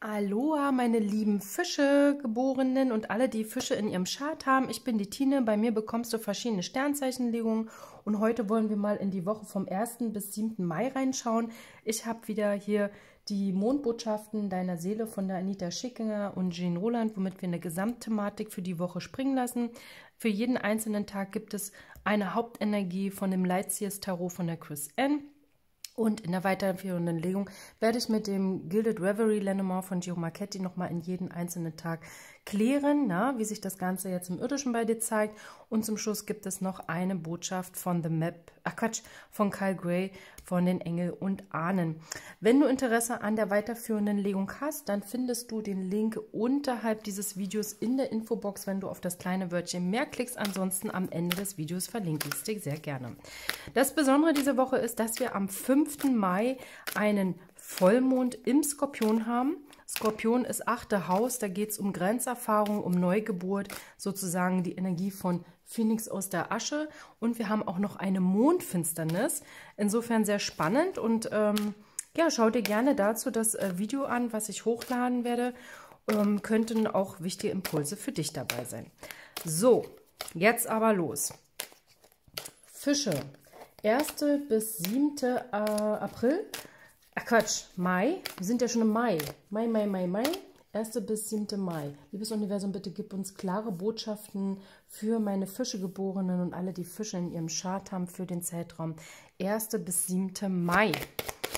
Aloha, meine lieben Fische, Geborenen und alle, die Fische in ihrem Chart haben. Ich bin die Tine, bei mir bekommst du verschiedene Sternzeichenlegungen und heute wollen wir mal in die Woche vom 1. bis 7. Mai reinschauen. Ich habe wieder hier die Mondbotschaften deiner Seele von der Anita Schickinger und Jean Roland, womit wir eine Gesamtthematik für die Woche springen lassen. Für jeden einzelnen Tag gibt es eine Hauptenergie von dem Leitziers Tarot von der Chris N., und in der weiterführenden Legung werde ich mit dem Gilded Reverie Lenormand von Gio Marchetti nochmal in jeden einzelnen Tag klären, na, wie sich das Ganze jetzt im Irdischen bei dir zeigt. Und zum Schluss gibt es noch eine Botschaft von The Map, ach Quatsch, von Kyle Gray, von den Engel und Ahnen. Wenn du Interesse an der weiterführenden Legung hast, dann findest du den Link unterhalb dieses Videos in der Infobox, wenn du auf das kleine Wörtchen mehr klickst. Ansonsten am Ende des Videos verlinke ich es dir sehr gerne. Das Besondere dieser Woche ist, dass wir am 5. Mai einen Vollmond im Skorpion haben. Skorpion ist achte Haus, da geht es um Grenzerfahrung, um Neugeburt, sozusagen die Energie von Phoenix aus der Asche. Und wir haben auch noch eine Mondfinsternis. Insofern sehr spannend und ähm, ja, schau dir gerne dazu das äh, Video an, was ich hochladen werde. Ähm, könnten auch wichtige Impulse für dich dabei sein. So, jetzt aber los. Fische, 1. bis 7. Äh, April Ach Quatsch, Mai. Wir sind ja schon im Mai. Mai, Mai, Mai, Mai. 1. bis 7. Mai. Liebes Universum, bitte gib uns klare Botschaften für meine Fischegeborenen und alle, die Fische in ihrem Chart haben für den Zeitraum 1. bis 7. Mai.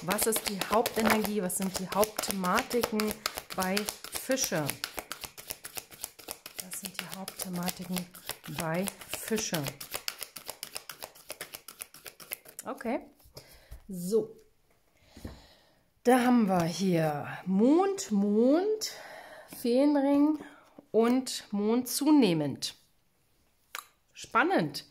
Was ist die Hauptenergie? Was sind die Hauptthematiken bei Fische? Was sind die Hauptthematiken bei Fische? Okay. So, da haben wir hier Mond, Mond, Feenring und Mond zunehmend. Spannend.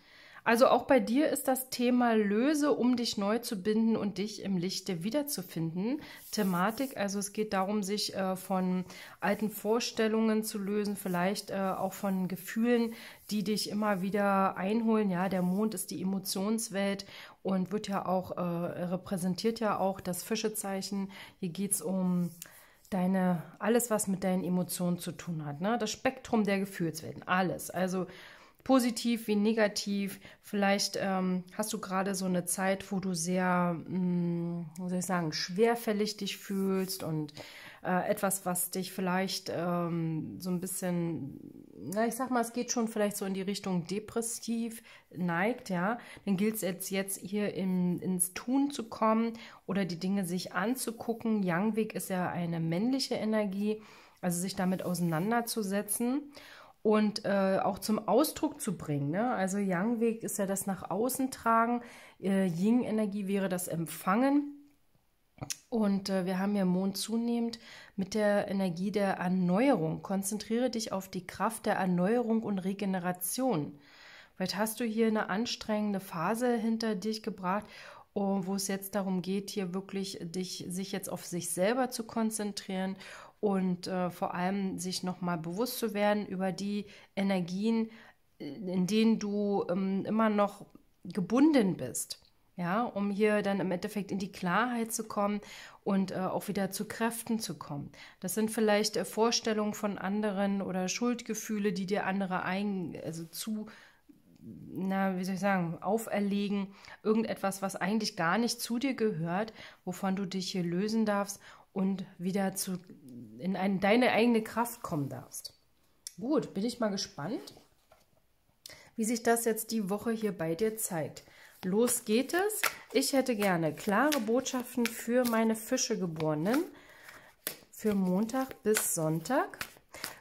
Also auch bei dir ist das Thema Löse, um dich neu zu binden und dich im Lichte wiederzufinden. Thematik, also es geht darum, sich äh, von alten Vorstellungen zu lösen, vielleicht äh, auch von Gefühlen, die dich immer wieder einholen. Ja, der Mond ist die Emotionswelt und wird ja auch, äh, repräsentiert ja auch das Fischezeichen. Hier geht es um deine, alles, was mit deinen Emotionen zu tun hat. Ne? Das Spektrum der Gefühlswelten, alles. Also positiv wie negativ. Vielleicht ähm, hast du gerade so eine Zeit, wo du sehr, mh, mm, wie soll ich sagen, schwerfällig dich fühlst und äh, etwas, was dich vielleicht ähm, so ein bisschen, na, ich sag mal, es geht schon vielleicht so in die Richtung depressiv neigt, ja, dann gilt es jetzt, jetzt hier in, ins Tun zu kommen oder die Dinge sich anzugucken. Yang-Weg ist ja eine männliche Energie, also sich damit auseinanderzusetzen und äh, auch zum Ausdruck zu bringen. Ne? Also Yang-Weg ist ja das nach außen tragen, äh, Yin-Energie wäre das Empfangen und äh, wir haben ja Mond zunehmend mit der Energie der Erneuerung. Konzentriere dich auf die Kraft der Erneuerung und Regeneration. Vielleicht hast du hier eine anstrengende Phase hinter dich gebracht, oh, wo es jetzt darum geht, hier wirklich dich, sich jetzt auf sich selber zu konzentrieren und äh, vor allem sich nochmal bewusst zu werden über die Energien, in denen du ähm, immer noch gebunden bist ja, um hier dann im Endeffekt in die Klarheit zu kommen und äh, auch wieder zu Kräften zu kommen. Das sind vielleicht äh, Vorstellungen von anderen oder Schuldgefühle, die dir andere ein, also zu, na, wie soll ich sagen, auferlegen, irgendetwas, was eigentlich gar nicht zu dir gehört, wovon du dich hier lösen darfst und wieder zu, in ein, deine eigene Kraft kommen darfst. Gut, bin ich mal gespannt, wie sich das jetzt die Woche hier bei dir zeigt. Los geht es. Ich hätte gerne klare Botschaften für meine Fischegeborenen für Montag bis Sonntag.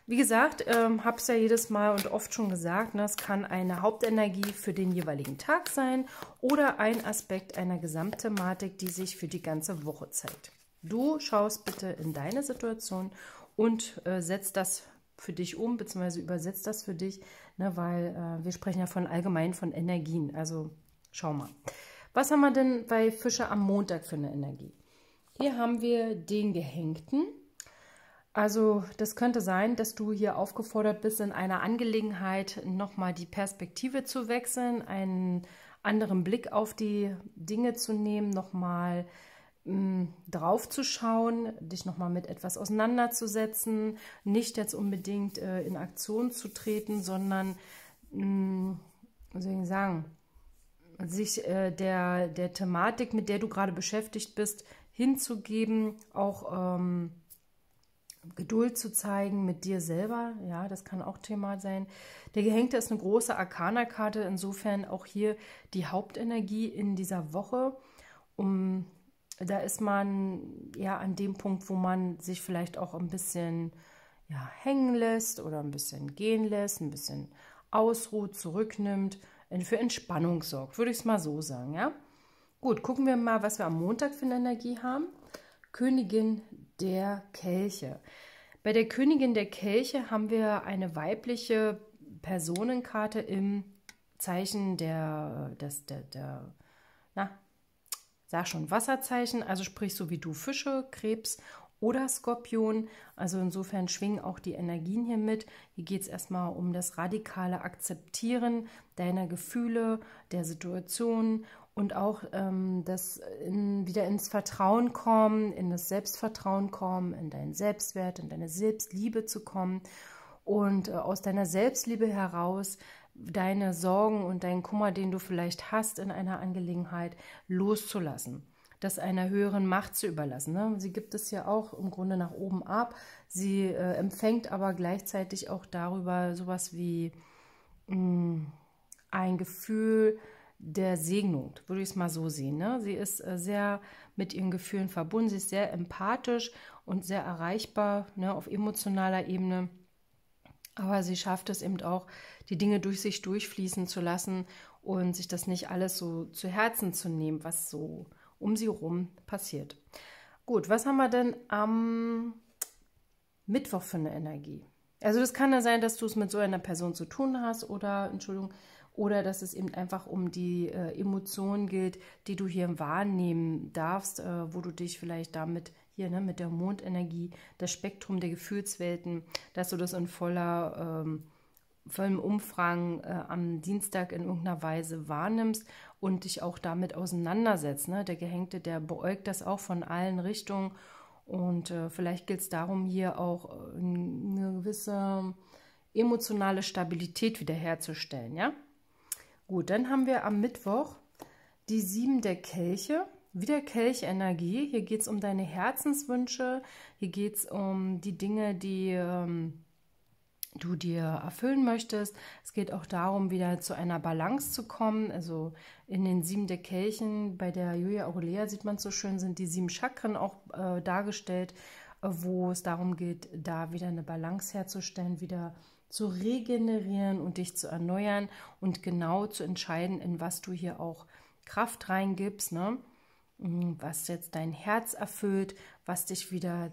Wie gesagt, ähm, habe es ja jedes Mal und oft schon gesagt, ne, es kann eine Hauptenergie für den jeweiligen Tag sein oder ein Aspekt einer Gesamtthematik, die sich für die ganze Woche zeigt. Du schaust bitte in deine Situation und äh, setzt das für dich um, beziehungsweise übersetzt das für dich, ne, weil äh, wir sprechen ja von allgemein von Energien. Also Schau mal. Was haben wir denn bei Fische am Montag für eine Energie? Hier haben wir den Gehängten. Also das könnte sein, dass du hier aufgefordert bist, in einer Angelegenheit nochmal die Perspektive zu wechseln, einen anderen Blick auf die Dinge zu nehmen, nochmal hm, drauf zu schauen, dich nochmal mit etwas auseinanderzusetzen, nicht jetzt unbedingt äh, in Aktion zu treten, sondern, mh, hm, was soll ich sagen, sich äh, der, der Thematik, mit der du gerade beschäftigt bist, hinzugeben, auch ähm, Geduld zu zeigen mit dir selber, ja, das kann auch Thema sein. Der Gehängte ist eine große Arkana-Karte, insofern auch hier die Hauptenergie in dieser Woche. Um, da ist man ja an dem Punkt, wo man sich vielleicht auch ein bisschen ja, hängen lässt oder ein bisschen gehen lässt, ein bisschen ausruht, zurücknimmt, für Entspannung sorgt, würde ich es mal so sagen, ja. Gut, gucken wir mal, was wir am Montag für eine Energie haben. Königin der Kelche. Bei der Königin der Kelche haben wir eine weibliche Personenkarte im Zeichen der, des, der, der na, sag schon Wasserzeichen, also sprich so wie du Fische, Krebs oder Skorpion. Also insofern schwingen auch die Energien hier mit. Hier geht es erstmal um das radikale Akzeptieren deiner Gefühle, der Situation und auch ähm, das in, wieder ins Vertrauen kommen, in das Selbstvertrauen kommen, in deinen Selbstwert, in deine Selbstliebe zu kommen und äh, aus deiner Selbstliebe heraus deine Sorgen und deinen Kummer, den du vielleicht hast in einer Angelegenheit, loszulassen das einer höheren Macht zu überlassen. Ne? Sie gibt es ja auch im Grunde nach oben ab. Sie äh, empfängt aber gleichzeitig auch darüber sowas wie mh, mm, ein Gefühl der Segnung, würde ich es mal so sehen. Ne? Sie ist äh, sehr mit ihren Gefühlen verbunden, sie ist sehr empathisch und sehr erreichbar ne, auf emotionaler Ebene. Aber sie schafft es eben auch, die Dinge durch sich durchfließen zu lassen und sich das nicht alles so zu Herzen zu nehmen, was so um sie rum passiert. Gut, was haben wir denn am Mittwoch für eine Energie? Also das kann ja sein, dass du es mit so einer Person zu tun hast oder, Entschuldigung, oder dass es eben einfach um die äh, Emotionen geht, die du hier wahrnehmen darfst, äh, wo du dich vielleicht damit hier ne, mit der Mondenergie, das Spektrum der Gefühlswelten, dass du das in voller, ähm, vollem Umfang äh, am Dienstag in irgendeiner Weise wahrnimmst und dich auch damit auseinandersetzt. Ne? Der Gehängte, der beäugt das auch von allen Richtungen. Und äh, vielleicht geht es darum, hier auch äh, eine gewisse emotionale Stabilität wiederherzustellen. Ja? Gut, dann haben wir am Mittwoch die sieben der Kelche. Wieder Kelchenergie. Hier geht es um deine Herzenswünsche. Hier geht es um die Dinge, die ähm, du dir erfüllen möchtest. Es geht auch darum, wieder zu einer Balance zu kommen. Also in den sieben der Kelchen bei der Julia Aurelia sieht man so schön, sind die sieben Chakren auch äh, dargestellt, äh, wo es darum geht, da wieder eine Balance herzustellen, wieder zu regenerieren und dich zu erneuern und genau zu entscheiden, in was du hier auch Kraft reingibst, ne? Mm, was jetzt dein Herz erfüllt, was dich wieder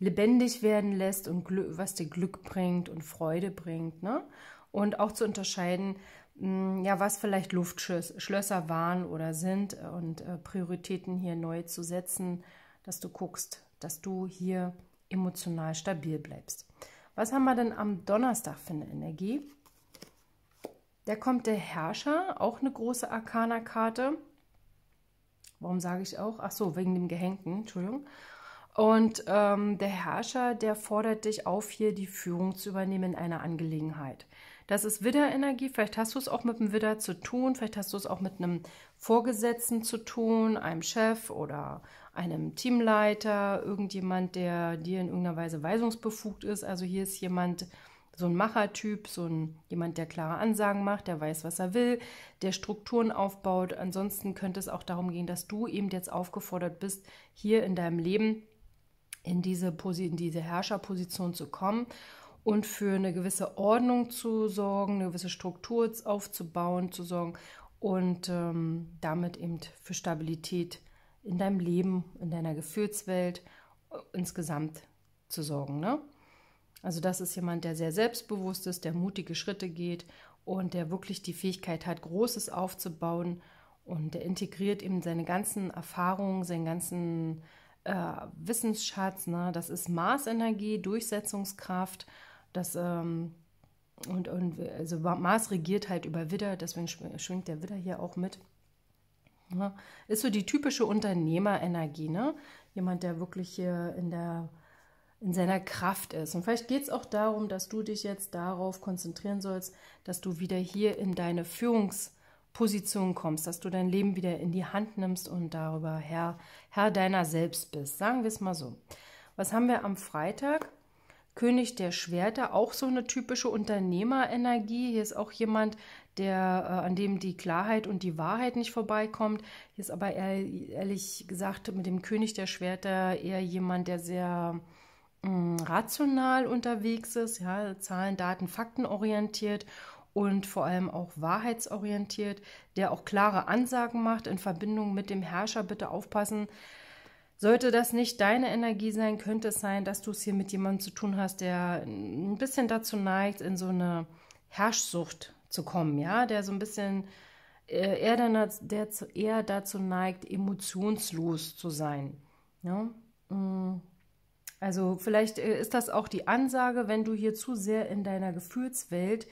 lebendig werden lässt und was dir Glück bringt und Freude bringt. Ne? Und auch zu unterscheiden, hm, ja, was vielleicht Luftschlösser waren oder sind äh, und äh, Prioritäten hier neu zu setzen, dass du guckst, dass du hier emotional stabil bleibst. Was haben wir denn am Donnerstag für eine Energie? Da kommt der Herrscher, auch eine große Arkana-Karte. Warum sage ich auch? Ach so, wegen dem Gehängten, Entschuldigung. Und ähm, der Herrscher, der fordert dich auf, hier die Führung zu übernehmen in einer Angelegenheit. Das ist Widderenergie. Vielleicht hast du es auch mit einem Widder zu tun. Vielleicht hast du es auch mit einem Vorgesetzten zu tun, einem Chef oder einem Teamleiter, irgendjemand, der dir in irgendeiner Weise weisungsbefugt ist. Also hier ist jemand, so ein Machertyp, so ein jemand, der klare Ansagen macht, der weiß, was er will, der Strukturen aufbaut. Ansonsten könnte es auch darum gehen, dass du eben jetzt aufgefordert bist, hier in deinem Leben in diese, in diese Herrscherposition zu kommen und für eine gewisse Ordnung zu sorgen, eine gewisse Struktur aufzubauen, zu sorgen und ähm, damit eben für Stabilität in deinem Leben, in deiner Gefühlswelt äh, insgesamt zu sorgen. Ne? Also das ist jemand, der sehr selbstbewusst ist, der mutige Schritte geht und der wirklich die Fähigkeit hat, Großes aufzubauen und der integriert eben seine ganzen Erfahrungen, seinen ganzen äh, Wissensschatz, ne? das ist Maßenergie, Durchsetzungskraft, das ähm, und, und also Mars regiert halt über Widder, deswegen schwingt der Widder hier auch mit. Ja, ne? ist so die typische Unternehmerenergie, ne? Jemand, der wirklich hier in der in seiner Kraft ist. Und vielleicht geht es auch darum, dass du dich jetzt darauf konzentrieren sollst, dass du wieder hier in deine Führungs- Position kommst, dass du dein Leben wieder in die Hand nimmst und darüber Herr, Herr deiner selbst bist. Sagen wir es mal so. Was haben wir am Freitag? König der Schwerter, auch so eine typische Unternehmerenergie. Hier ist auch jemand, der, äh, an dem die Klarheit und die Wahrheit nicht vorbeikommt. Hier ist aber eher, ehrlich gesagt mit dem König der Schwerter eher jemand, der sehr mh, mm, rational unterwegs ist, ja, Zahlen, Daten, Fakten orientiert und vor allem auch wahrheitsorientiert, der auch klare Ansagen macht in Verbindung mit dem Herrscher. Bitte aufpassen. Sollte das nicht deine Energie sein, könnte es sein, dass du es hier mit jemandem zu tun hast, der ein bisschen dazu neigt, in so eine Herrschsucht zu kommen, ja, der so ein bisschen äh, eher, dann, der eher dazu neigt, emotionslos zu sein. Ja? Ne? Mm. Also vielleicht äh, ist das auch die Ansage, wenn du hier zu sehr in deiner Gefühlswelt äh,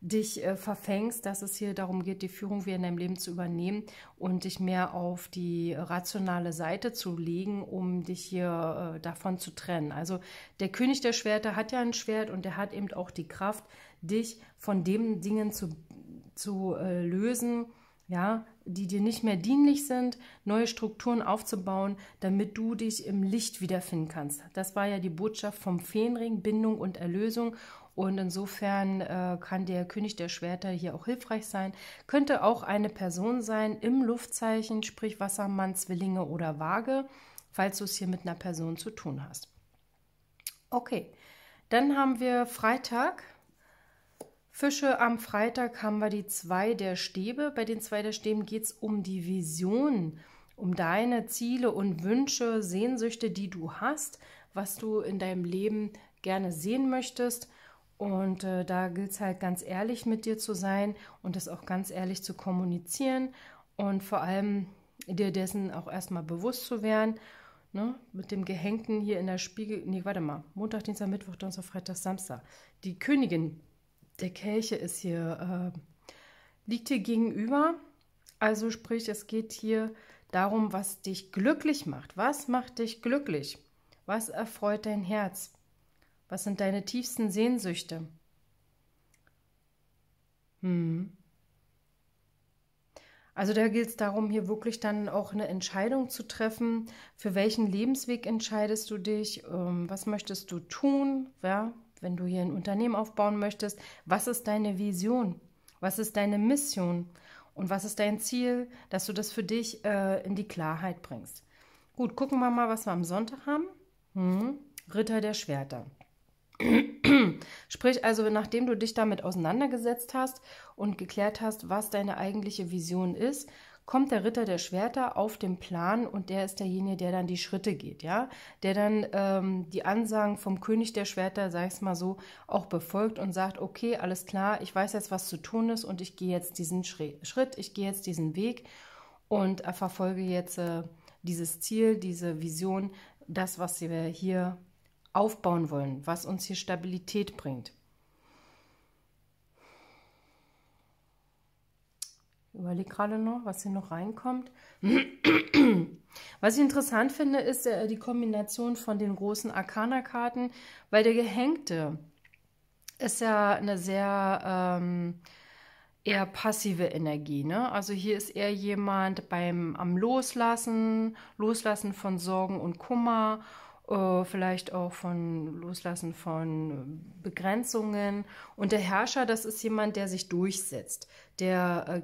dich äh, verfängst, dass es hier darum geht, die Führung wieder in deinem Leben zu übernehmen und dich mehr auf die rationale Seite zu legen, um dich hier äh, davon zu trennen. Also der König der Schwerter hat ja ein Schwert und er hat eben auch die Kraft, dich von den Dingen zu, zu äh, lösen, ja, die dir nicht mehr dienlich sind, neue Strukturen aufzubauen, damit du dich im Licht wiederfinden kannst. Das war ja die Botschaft vom Feenring, Bindung und Erlösung. Und insofern äh, kann der König der Schwerter hier auch hilfreich sein. Könnte auch eine Person sein im Luftzeichen, sprich Wassermann, Zwillinge oder Waage, falls du es hier mit einer Person zu tun hast. Okay, dann haben wir Freitag. Fische am Freitag haben wir die zwei der Stäbe. Bei den zwei der Stäben geht es um die Vision, um deine Ziele und Wünsche, Sehnsüchte, die du hast, was du in deinem Leben gerne sehen möchtest. Und äh, da gilt es halt ganz ehrlich mit dir zu sein und das auch ganz ehrlich zu kommunizieren und vor allem dir dessen auch erstmal bewusst zu werden. Ne? Mit dem Gehängten hier in der Spiegel. Nee, warte mal. Montag, Dienstag, Mittwoch, Donnerstag, Freitag, Samstag. Die Königin der Kelche ist hier, äh, liegt hier gegenüber. Also sprich, es geht hier darum, was dich glücklich macht. Was macht dich glücklich? Was erfreut dein Herz? Was sind deine tiefsten Sehnsüchte? Hm. Also da geht es darum, hier wirklich dann auch eine Entscheidung zu treffen. Für welchen Lebensweg entscheidest du dich? Ähm, was möchtest du tun? Ja, wenn du hier ein Unternehmen aufbauen möchtest, was ist deine Vision? Was ist deine Mission? Und was ist dein Ziel, dass du das für dich äh, in die Klarheit bringst? Gut, gucken wir mal, was wir am Sonntag haben. Hm. Ritter der Schwerter. Sprich also, nachdem du dich damit auseinandergesetzt hast und geklärt hast, was deine eigentliche Vision ist, kommt der Ritter der Schwerter auf den Plan und der ist derjenige, der dann die Schritte geht, ja, der dann ähm, die Ansagen vom König der Schwerter, sag ich es mal so, auch befolgt und sagt, okay, alles klar, ich weiß jetzt, was zu tun ist und ich gehe jetzt diesen Schritt, ich gehe jetzt diesen Weg und verfolge jetzt äh, dieses Ziel, diese Vision, das, was wir hier aufbauen wollen, was uns hier Stabilität bringt. überlege gerade noch, was hier noch reinkommt. Was ich interessant finde, ist äh, die Kombination von den großen Arcana-Karten, weil der Gehängte ist ja eine sehr ähm, eher passive Energie. Ne? Also hier ist eher jemand beim am Loslassen, Loslassen von Sorgen und Kummer äh, vielleicht auch von Loslassen von Begrenzungen. Und der Herrscher, das ist jemand, der sich durchsetzt, der äh,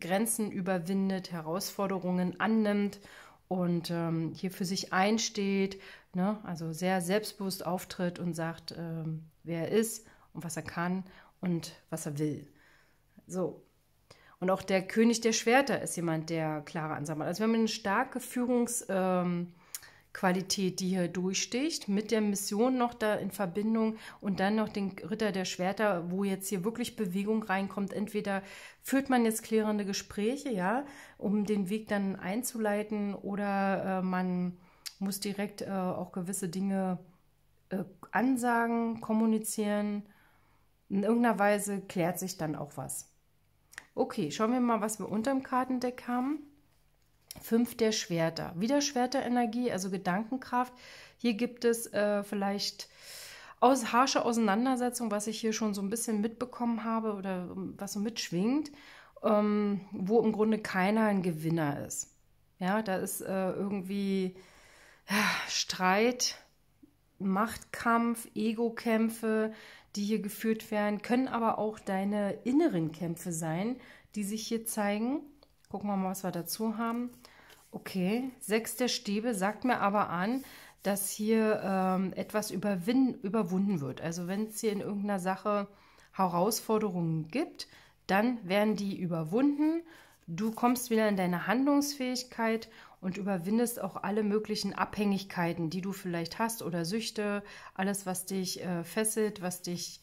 Grenzen überwindet, Herausforderungen annimmt und ähm, hier für sich einsteht, ne? also sehr selbstbewusst auftritt und sagt, ähm, wer er ist und was er kann und was er will. So. Und auch der König der Schwerter ist jemand, der klare Ansammelt. Also wir haben eine starke Führungs- ähm, Qualität, die hier durchsticht, mit der Mission noch da in Verbindung und dann noch den Ritter der Schwerter, wo jetzt hier wirklich Bewegung reinkommt. Entweder führt man jetzt klärende Gespräche, ja, um den Weg dann einzuleiten, oder äh, man muss direkt äh, auch gewisse Dinge äh, ansagen, kommunizieren. In irgendeiner Weise klärt sich dann auch was. Okay, schauen wir mal, was wir unterm Kartendeck haben. Fünf der Schwerter. Wieder Schwerterenergie, also Gedankenkraft. Hier gibt es äh, vielleicht aus, harsche Auseinandersetzung, was ich hier schon so ein bisschen mitbekommen habe oder ähm, was so mitschwingt, ähm, wo im Grunde keiner ein Gewinner ist. Ja, da ist äh, irgendwie ja, Streit, Machtkampf, Ego-Kämpfe, die hier geführt werden, können aber auch deine inneren Kämpfe sein, die sich hier zeigen. Gucken wir mal, was wir dazu haben. Okay, sechs der Stäbe sagt mir aber an, dass hier ähm, etwas überwunden wird. Also wenn es hier in irgendeiner Sache Herausforderungen gibt, dann werden die überwunden. Du kommst wieder in deine Handlungsfähigkeit und überwindest auch alle möglichen Abhängigkeiten, die du vielleicht hast oder Süchte, alles, was dich äh, fesselt, was dich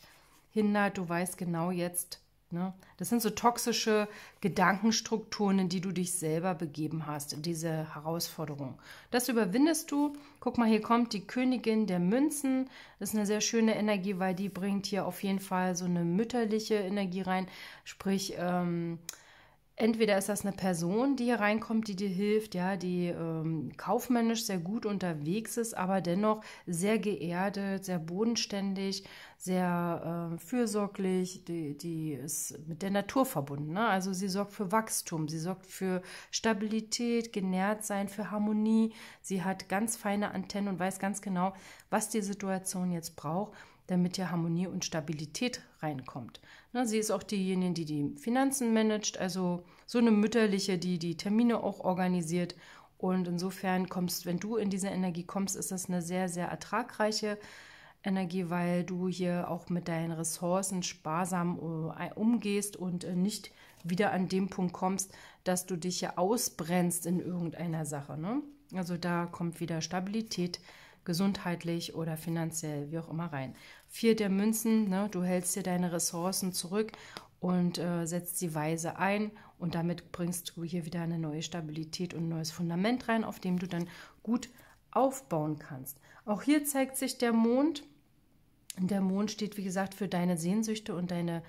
hindert. Du weißt genau jetzt, Ne? Das sind so toxische Gedankenstrukturen, in die du dich selber begeben hast, in diese Herausforderung. Das überwindest du. Guck mal, hier kommt die Königin der Münzen. Das ist eine sehr schöne Energie, weil die bringt hier auf jeden Fall so eine mütterliche Energie rein. Sprich, ähm, entweder ist das eine Person, die hier reinkommt, die dir hilft, ja, die ähm, kaufmännisch sehr gut unterwegs ist, aber dennoch sehr geerdet, sehr bodenständig, sehr äh, fürsorglich, die, die, ist mit der Natur verbunden. Ne? Also sie sorgt für Wachstum, sie sorgt für Stabilität, genährt sein, für Harmonie. Sie hat ganz feine Antennen und weiß ganz genau, was die Situation jetzt braucht, damit hier Harmonie und Stabilität reinkommt. Ne, sie ist auch diejenige, die die Finanzen managt, also so eine mütterliche, die die Termine auch organisiert. Und insofern kommst, wenn du in diese Energie kommst, ist das eine sehr, sehr ertragreiche Energie, weil du hier auch mit deinen Ressourcen sparsam äh, umgehst und äh, nicht wieder an dem Punkt kommst, dass du dich hier ausbrennst in irgendeiner Sache. Ne? Also da kommt wieder Stabilität gesundheitlich oder finanziell, wie auch immer rein. Vier der Münzen, ne? du hältst dir deine Ressourcen zurück und äh, setzt sie weise ein und damit bringst du hier wieder eine neue Stabilität und ein neues Fundament rein, auf dem du dann gut aufbauen kannst. Auch hier zeigt sich der Mond. Der Mond steht, wie gesagt, für deine Sehnsüchte und deine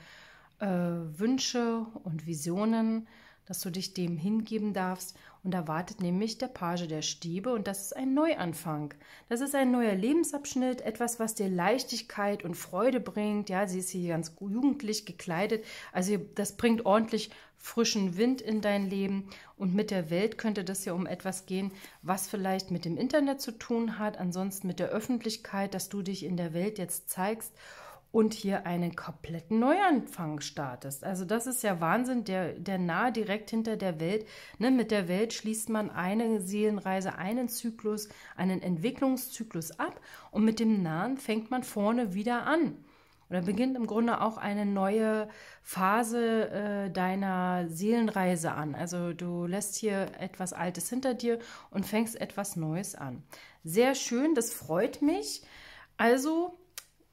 äh, Wünsche und Visionen dass du dich dem hingeben darfst. Und da wartet nämlich der Page der Stäbe und das ist ein Neuanfang. Das ist ein neuer Lebensabschnitt, etwas, was dir Leichtigkeit und Freude bringt. Ja, sie ist hier ganz jugendlich gekleidet. Also das bringt ordentlich frischen Wind in dein Leben. Und mit der Welt könnte das ja um etwas gehen, was vielleicht mit dem Internet zu tun hat, ansonsten mit der Öffentlichkeit, dass du dich in der Welt jetzt zeigst und hier einen kompletten Neuanfang startest. Also das ist ja Wahnsinn, der, der nahe direkt hinter der Welt. Ne? Mit der Welt schließt man eine Seelenreise, einen Zyklus, einen Entwicklungszyklus ab und mit dem Nahen fängt man vorne wieder an. Oder beginnt im Grunde auch eine neue Phase äh, deiner Seelenreise an. Also du lässt hier etwas Altes hinter dir und fängst etwas Neues an. Sehr schön, das freut mich. Also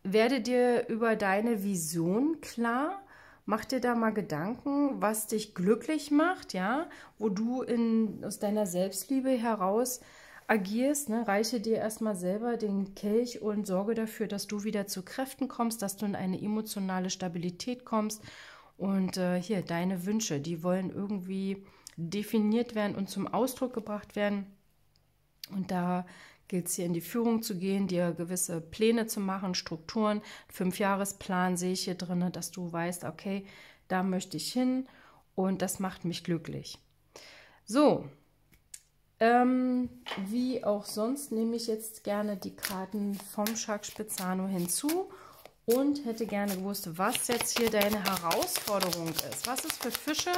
werde dir über deine Vision klar. Mach dir da mal Gedanken, was dich glücklich macht, ja, wo du in, aus deiner Selbstliebe heraus agierst. Ne? Reiche dir erstmal selber den Kelch und sorge dafür, dass du wieder zu Kräften kommst, dass du in eine emotionale Stabilität kommst. Und äh, hier, deine Wünsche, die wollen irgendwie definiert werden und zum Ausdruck gebracht werden. Und da gilt es hier in die Führung zu gehen, dir gewisse Pläne zu machen, Strukturen. Fünfjahresplan sehe ich hier drin, dass du weißt, okay, da möchte ich hin und das macht mich glücklich. So, ähm, wie auch sonst nehme ich jetzt gerne die Karten vom Shark Spezzano hinzu und hätte gerne gewusst, was jetzt hier deine Herausforderung ist. Was ist für Fische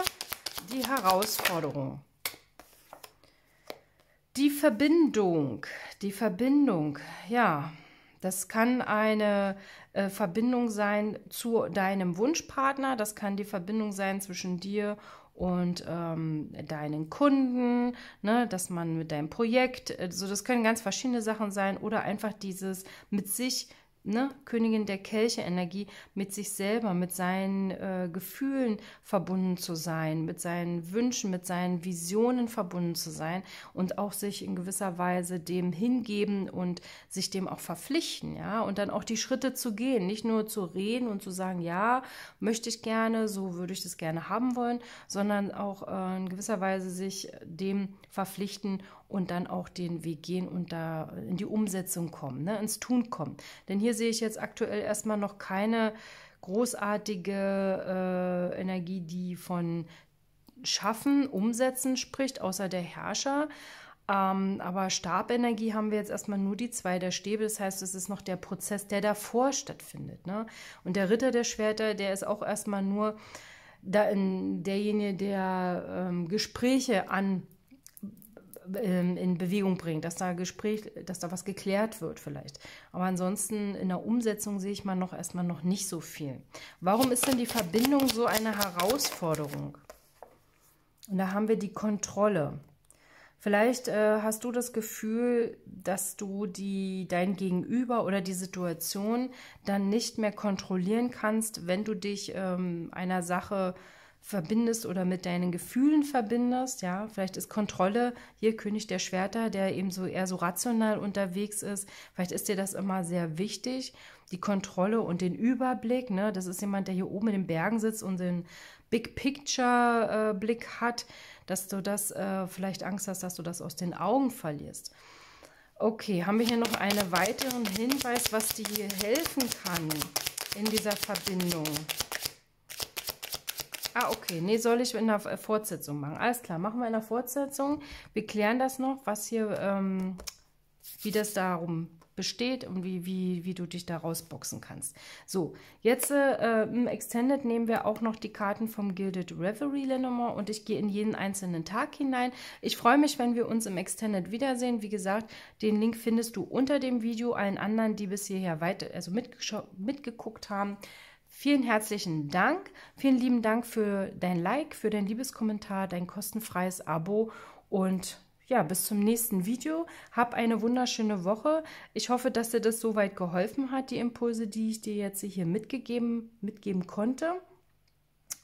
die Herausforderung? Die Verbindung, die Verbindung, ja, das kann eine äh, Verbindung sein zu deinem Wunschpartner, das kann die Verbindung sein zwischen dir und ähm, deinen Kunden, ne, dass man mit deinem Projekt, also das können ganz verschiedene Sachen sein oder einfach dieses mit sich Ne, Königin der Kelche Energie, mit sich selber, mit seinen äh, Gefühlen verbunden zu sein, mit seinen Wünschen, mit seinen Visionen verbunden zu sein und auch sich in gewisser Weise dem hingeben und sich dem auch verpflichten, ja, und dann auch die Schritte zu gehen, nicht nur zu reden und zu sagen, ja, möchte ich gerne, so würde ich das gerne haben wollen, sondern auch äh, in gewisser Weise sich dem verpflichten und dann auch den Weg gehen und da in die Umsetzung kommen, ne, ins Tun kommen. Denn hier sehe ich jetzt aktuell erstmal noch keine großartige äh, Energie, die von Schaffen, Umsetzen spricht, außer der Herrscher. Ähm, aber Stabenergie haben wir jetzt erstmal nur die zwei der Stäbe. Das heißt, es ist noch der Prozess, der davor stattfindet. Ne? Und der Ritter der Schwerter, der ist auch erstmal nur da in derjenige, der ähm, Gespräche an ähm, in Bewegung bringt, dass da Gespräch, dass da was geklärt wird vielleicht. Aber ansonsten in der Umsetzung sehe ich mal noch erstmal noch nicht so viel. Warum ist denn die Verbindung so eine Herausforderung? Und da haben wir die Kontrolle. Vielleicht äh, hast du das Gefühl, dass du die, dein Gegenüber oder die Situation dann nicht mehr kontrollieren kannst, wenn du dich ähm, einer Sache äh, verbindest oder mit deinen Gefühlen verbindest. Ja, vielleicht ist Kontrolle hier König der Schwerter, der eben so eher so rational unterwegs ist. Vielleicht ist dir das immer sehr wichtig, die Kontrolle und den Überblick. Ne? Das ist jemand, der hier oben in den Bergen sitzt und den Big Picture äh, Blick hat, dass du das äh, vielleicht Angst hast, dass du das aus den Augen verlierst. Okay, haben wir hier noch einen weiteren Hinweis, was dir hier helfen kann in dieser Verbindung. Ah, okay. Nee, soll ich in der äh, Fortsetzung machen. Alles klar, machen wir in der Fortsetzung. Wir klären das noch, was hier, ähm, wie das darum besteht und wie, wie, wie du dich da rausboxen kannst. So, jetzt äh, im Extended nehmen wir auch noch die Karten vom Gilded Reverie Lenormand und ich gehe in jeden einzelnen Tag hinein. Ich freue mich, wenn wir uns im Extended wiedersehen. Wie gesagt, den Link findest du unter dem Video. Allen anderen, die bis hierher weiter, also mitge mitgeguckt haben, Vielen herzlichen Dank. Vielen lieben Dank für dein Like, für dein Liebeskommentar, dein kostenfreies Abo und ja, bis zum nächsten Video. Hab eine wunderschöne Woche. Ich hoffe, dass dir das soweit geholfen hat, die Impulse, die ich dir jetzt hier mitgegeben, mitgeben konnte.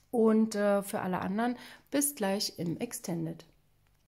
Und äh, für alle anderen, bis gleich im Extended.